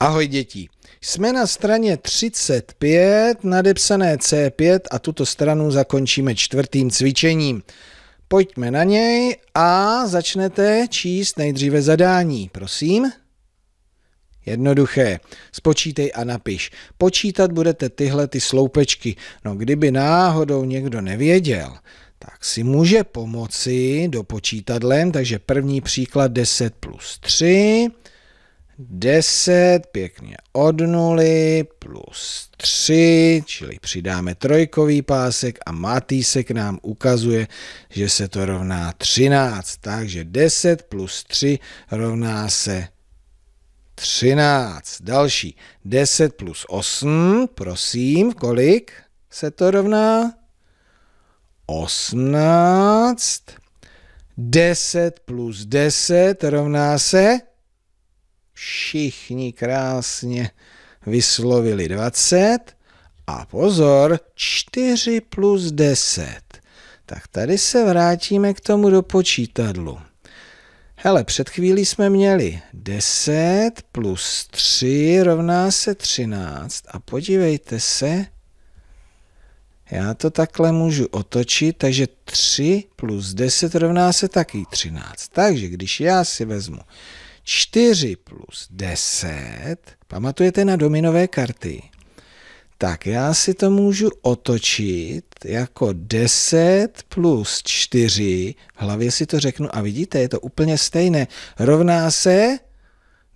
Ahoj děti. Jsme na straně 35, nadepsané C5 a tuto stranu zakončíme čtvrtým cvičením. Pojďme na něj a začnete číst nejdříve zadání, prosím. Jednoduché. Spočítej a napiš. Počítat budete tyhle ty sloupečky. No kdyby náhodou někdo nevěděl, tak si může pomoci do počítadlem, takže první příklad 10 plus 3 10, pěkně od nuly, plus 3, čili přidáme trojkový pásek a matýsek nám ukazuje, že se to rovná 13. Takže 10 plus 3 rovná se 13. Další 10 plus 8, prosím, kolik se to rovná? 18. 10 plus 10 rovná se všichni krásně vyslovili 20 a pozor, 4 plus 10. Tak tady se vrátíme k tomu do počítadlu. Hele, před chvílí jsme měli 10 plus 3 rovná se 13 a podívejte se, já to takhle můžu otočit, takže 3 plus 10 rovná se taky 13. Takže když já si vezmu 4 plus 10, pamatujete na dominové karty, tak já si to můžu otočit jako 10 plus 4, v hlavě si to řeknu a vidíte, je to úplně stejné, rovná se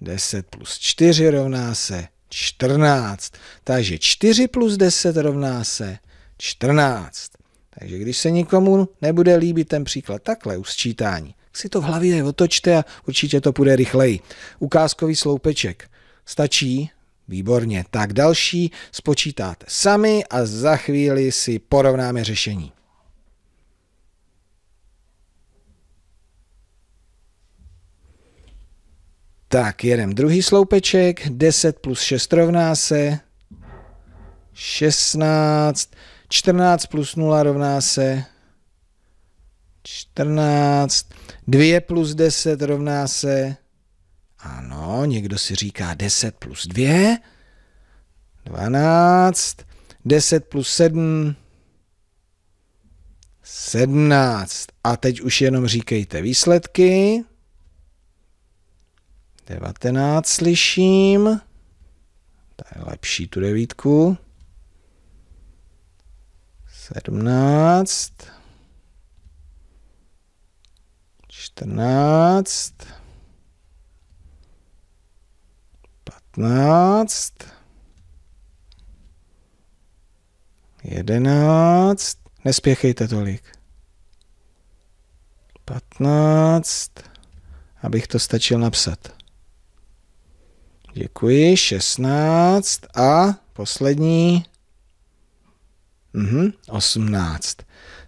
10 plus 4 rovná se 14. Takže 4 plus 10 rovná se 14. Takže když se nikomu nebude líbit ten příklad takhle u sčítání, tak si to v hlavě otočte a určitě to půjde rychleji. Ukázkový sloupeček. Stačí? Výborně. Tak další spočítáte sami a za chvíli si porovnáme řešení. Tak, jedem druhý sloupeček, 10 plus 6 rovná se 16, 14 plus 0 rovná se 14. 2 plus 10 rovná se... Ano, někdo si říká 10 plus 2. 12. 10 plus 7. 17. A teď už jenom říkejte výsledky. 19 slyším. To je lepší tu devítku. 17. 14, 15, 11, nespěchejte tolik. 15, abych to stačil napsat. Děkuji, 16 a poslední, mhm, 18.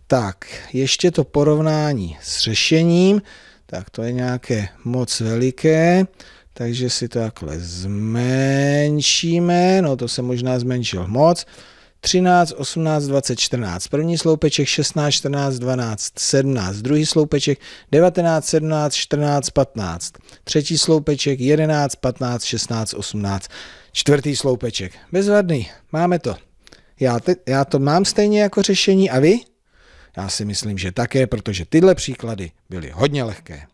Tak, ještě to porovnání s řešením. Tak to je nějaké moc veliké, takže si to takhle zmenšíme. No to se možná zmenšil moc. 13, 18, 20, 14. První sloupeček 16, 14, 12, 17. Druhý sloupeček 19, 17, 14, 15. Třetí sloupeček 11, 15, 16, 18. Čtvrtý sloupeček. Bezvadný, máme to. Já, te, já to mám stejně jako řešení a vy? Já si myslím, že také, protože tyhle příklady byly hodně lehké.